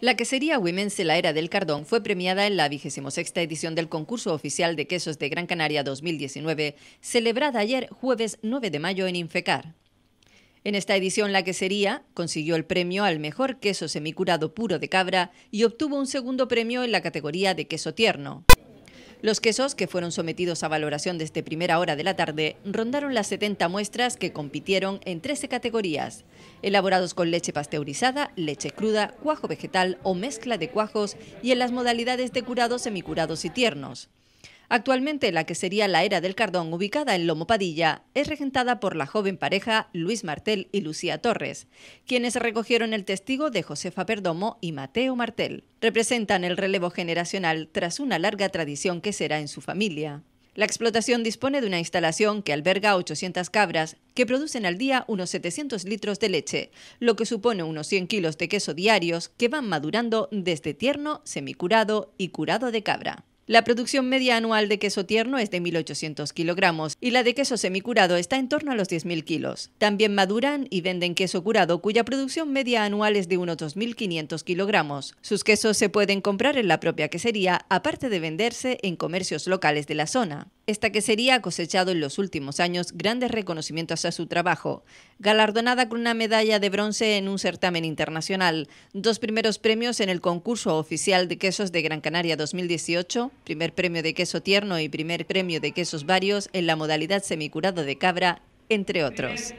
La quesería Women's la Era del Cardón fue premiada en la 26 edición del concurso oficial de quesos de Gran Canaria 2019, celebrada ayer jueves 9 de mayo en Infecar. En esta edición la quesería consiguió el premio al mejor queso semicurado puro de cabra y obtuvo un segundo premio en la categoría de queso tierno. Los quesos que fueron sometidos a valoración desde primera hora de la tarde rondaron las 70 muestras que compitieron en 13 categorías, elaborados con leche pasteurizada, leche cruda, cuajo vegetal o mezcla de cuajos y en las modalidades de curados, semicurados y tiernos. Actualmente la que sería la Era del Cardón, ubicada en Lomo Padilla, es regentada por la joven pareja Luis Martel y Lucía Torres, quienes recogieron el testigo de Josefa Perdomo y Mateo Martel. Representan el relevo generacional tras una larga tradición que será en su familia. La explotación dispone de una instalación que alberga 800 cabras que producen al día unos 700 litros de leche, lo que supone unos 100 kilos de queso diarios que van madurando desde tierno, semicurado y curado de cabra. La producción media anual de queso tierno es de 1.800 kilogramos y la de queso semicurado está en torno a los 10.000 kilos. También maduran y venden queso curado, cuya producción media anual es de unos 2.500 kilogramos. Sus quesos se pueden comprar en la propia quesería, aparte de venderse en comercios locales de la zona esta que sería ha cosechado en los últimos años grandes reconocimientos a su trabajo, galardonada con una medalla de bronce en un certamen internacional, dos primeros premios en el concurso oficial de quesos de Gran Canaria 2018, primer premio de queso tierno y primer premio de quesos varios en la modalidad semicurado de cabra, entre otros.